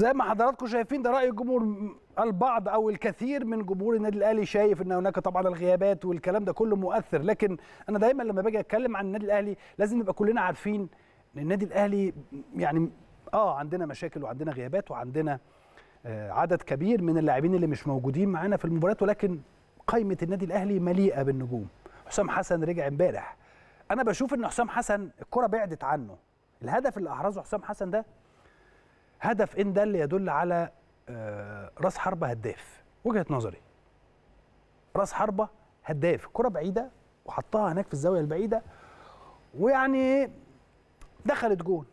زي ما حضراتكم شايفين ده راي الجمهور البعض او الكثير من جمهور النادي الاهلي شايف ان هناك طبعا الغيابات والكلام ده كله مؤثر لكن انا دايما لما باجي اتكلم عن النادي الاهلي لازم نبقى كلنا عارفين ان النادي الاهلي يعني اه عندنا مشاكل وعندنا غيابات وعندنا آه عدد كبير من اللاعبين اللي مش موجودين معانا في المباريات ولكن قائمه النادي الاهلي مليئه بالنجوم حسام حسن رجع امبارح انا بشوف ان حسام حسن الكره بعدت عنه الهدف اللي احرزه حسام حسن ده هدف ان دل يدل على آه، راس حربه هداف وجهه نظري راس حربه هداف كره بعيده وحطها هناك في الزاويه البعيده ويعني دخلت جون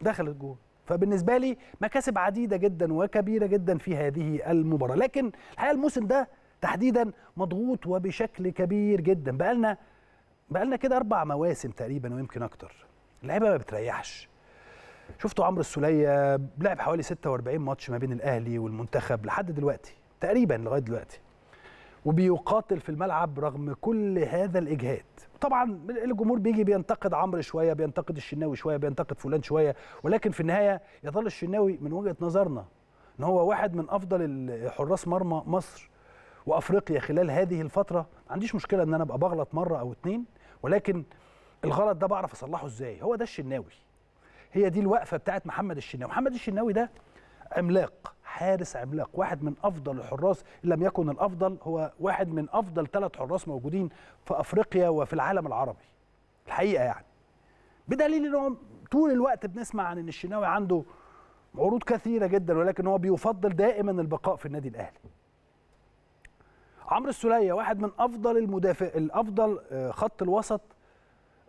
دخلت جون فبالنسبه لي مكاسب عديده جدا وكبيره جدا في هذه المباراه لكن الحقيقه الموسم ده تحديدا مضغوط وبشكل كبير جدا بقالنا بقالنا كده اربع مواسم تقريبا ويمكن اكتر اللعيبه ما بتريحش شفتوا عمرو السوليه لعب حوالي 46 ماتش ما بين الاهلي والمنتخب لحد دلوقتي تقريبا لغايه دلوقتي وبيقاتل في الملعب رغم كل هذا الاجهاد طبعا الجمهور بيجي بينتقد عمرو شويه بينتقد الشناوي شويه بينتقد فلان شويه ولكن في النهايه يظل الشناوي من وجهه نظرنا ان هو واحد من افضل حراس مرمى مصر وافريقيا خلال هذه الفتره ما عنديش مشكله ان انا ابقى بغلط مره او اتنين ولكن الغلط ده بعرف اصلحه ازاي هو ده الشناوي هي دي الوقفه بتاعت محمد الشناوي محمد الشناوي ده عملاق حارس عملاق واحد من افضل الحراس ان لم يكن الافضل هو واحد من افضل ثلاث حراس موجودين في افريقيا وفي العالم العربي الحقيقه يعني بدليل ان هو طول الوقت بنسمع عن ان الشناوي عنده عروض كثيره جدا ولكن هو بيفضل دائما البقاء في النادي الاهلي عمرو السوليه واحد من افضل المدافع الافضل آه، خط الوسط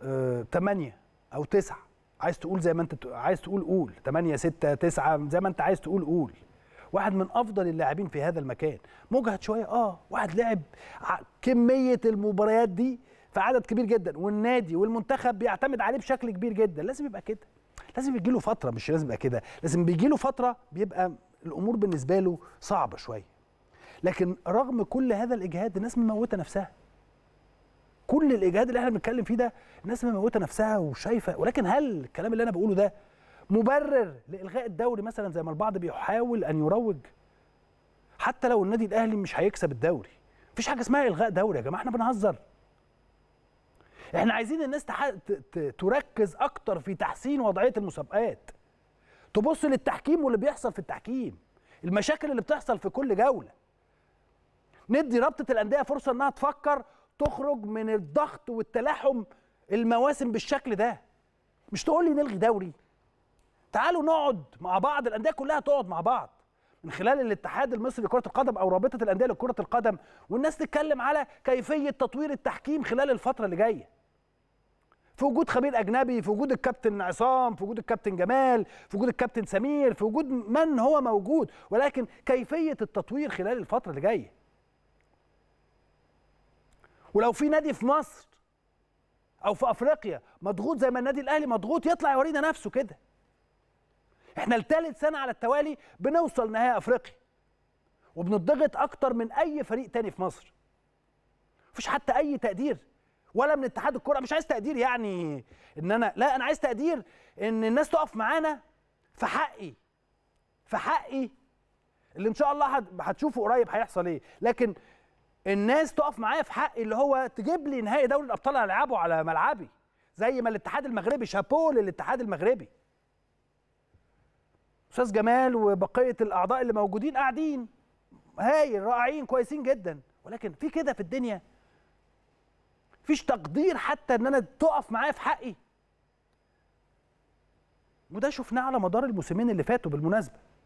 8 آه، او 9 عايز تقول زي ما انت عايز تقول قول 8 6 9 زي ما انت عايز تقول قول واحد من افضل اللاعبين في هذا المكان مجهد شويه اه واحد لعب كميه المباريات دي في عدد كبير جدا والنادي والمنتخب بيعتمد عليه بشكل كبير جدا لازم يبقى كده لازم يجي له فتره مش لازم يبقى كده لازم بيجي له فتره بيبقى الامور بالنسبه له صعبه شويه لكن رغم كل هذا الاجهاد الناس مموته نفسها كل الاجهاد اللي احنا بنتكلم فيه ده الناس مموته نفسها وشايفه ولكن هل الكلام اللي انا بقوله ده مبرر لالغاء الدوري مثلا زي ما البعض بيحاول ان يروج حتى لو النادي الاهلي مش هيكسب الدوري مفيش حاجه اسمها الغاء دوري يا جماعه احنا بنهزر احنا عايزين الناس تح... ت... تركز اكتر في تحسين وضعيه المسابقات تبص للتحكيم واللي بيحصل في التحكيم المشاكل اللي بتحصل في كل جوله ندي رابطه الانديه فرصه انها تفكر تخرج من الضغط والتلاحم المواسم بالشكل ده مش تقول لي نلغي دوري تعالوا نقعد مع بعض الانديه كلها تقعد مع بعض من خلال الاتحاد المصري لكره القدم او رابطه الانديه لكره القدم والناس تتكلم على كيفيه تطوير التحكيم خلال الفتره اللي جايه في وجود خبير اجنبي في وجود الكابتن عصام في وجود الكابتن جمال في وجود الكابتن سمير في وجود من هو موجود ولكن كيفيه التطوير خلال الفتره اللي جايه ولو في نادي في مصر او في افريقيا مضغوط زي ما النادي الاهلي مضغوط يطلع يورينا نفسه كده احنا لثالث سنه على التوالي بنوصل نهائي افريقيا وبنضغط اكتر من اي فريق تاني في مصر مفيش حتى اي تقدير ولا من اتحاد الكره مش عايز تقدير يعني ان انا لا انا عايز تقدير ان الناس تقف معانا في حقي في حقي اللي ان شاء الله هتشوفوا قريب هيحصل ايه لكن الناس تقف معايا في حقي اللي هو تجيب لي نهائي دوري الابطال العبه على ملعبي زي ما الاتحاد المغربي شابوه للاتحاد المغربي استاذ جمال وبقيه الاعضاء اللي موجودين قاعدين هايل رائعين كويسين جدا ولكن في كده في الدنيا مفيش تقدير حتى ان انا تقف معايا في حقي وده شفناه على مدار الموسمين اللي فاتوا بالمناسبه